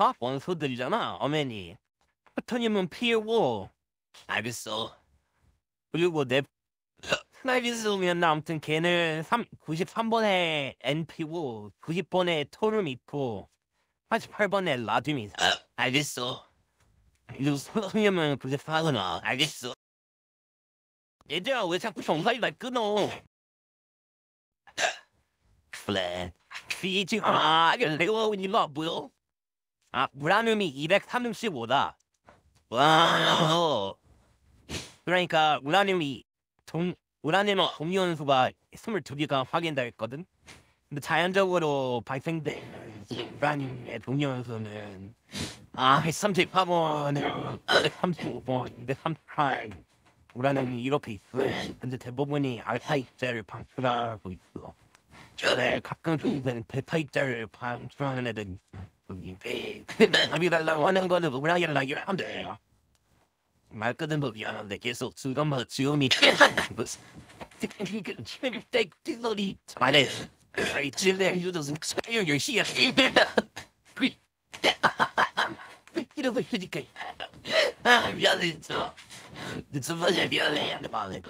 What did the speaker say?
다 어? 원소들이잖아, 어맨니 파터님은 피해고. 알겠어. 그리고 내 스나이비스면 아무튼 걔는 3, 93번에 NP고 90번에 토름 있고 88번에 라듐이 알겠어 이거 소름이면 9 4 사거나 알겠어 얘들아 왜 자꾸 정상이 날 끊어 그래 그이지 마 내가 왜 이리 안 보여? 아, 우라늄이 235다. 와. 그러니까 우라늄이 동 우라늄 동위원수가 22개가 확인됐거든. 근데 자연적으로 발생된 우라늄의 동위원수는 아, 34번, 35번, 38. 우라늄이 이렇게 있어. 근데 대부분이 알파입자를 방출하고 있어. 그래, 가끔 좀 베타입자를 방출하는 애들 말끝은 미안한데 계속 주름만 주름이 무슨 띠띠띠띠 잘해 이질래 유도는 스페인 열시야 이러고 휴지까지 아 미안해 진짜 진짜 미안해 미안해